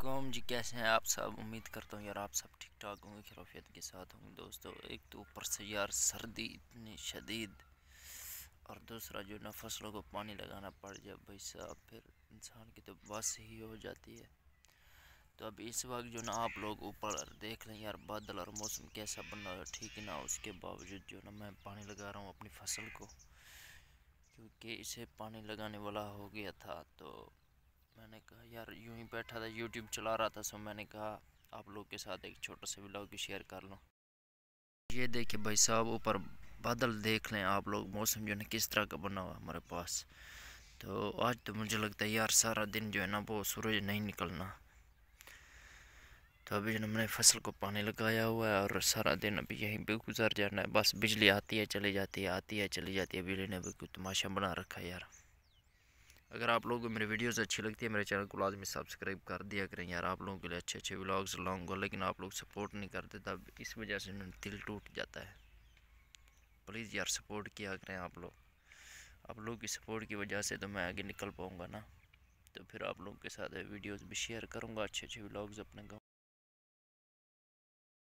असलम जी कैसे हैं आप सब उम्मीद करता हूँ यार आप सब ठीक ठाक होंगे खिलाफियत के साथ होंगे दोस्तों एक तो ऊपर से यार सर्दी इतनी शदीद और दूसरा जो ना फसलों को पानी लगाना पड़ जाए भाई साहब फिर इंसान की तो बस ही हो जाती है तो अब इस वक्त जो ना आप लोग ऊपर देख लें यार बादल और मौसम कैसा बन रहा है ठीक ना उसके बावजूद जो ना मैं पानी लगा रहा हूँ अपनी फसल को क्योंकि इसे पानी लगाने वाला हो गया था तो मैंने कहा यार यूं ही बैठा था यूट्यूब चला रहा था सो मैंने कहा आप लोग के साथ एक छोटा सा ब्लॉग शेयर कर लूँ ये देखिए भाई साहब ऊपर बादल देख लें आप लोग मौसम जो है ना किस तरह का बना हुआ हमारे पास तो आज तो मुझे लगता है यार सारा दिन जो है ना वो सूरज नहीं निकलना तो अभी जो हमने फसल को पानी लगाया हुआ है और सारा दिन अभी यहीं पर गुजर जाना है बस बिजली आती है चली जाती है आती है चली जाती है बिजली ने अभी कोई तमाशा बना रखा है यार अगर आप लोगों को मेरी वीडियोस अच्छी लगती है मेरे चैनल को लाजमी सब्सक्राइब कर दिया करें यार आप लोगों के लिए अच्छे अच्छे व्लॉग्स लाऊंगा लेकिन आप लोग सपोर्ट नहीं करते तब इस वजह से मेरा दिल टूट जाता है प्लीज़ यार सपोर्ट किया करें आप लोग आप लोगों की सपोर्ट की वजह से तो मैं आगे निकल पाऊँगा ना तो फिर आप लोगों के साथ वीडियोज़ भी शेयर करूँगा अच्छे अच्छे व्लाग्स अपने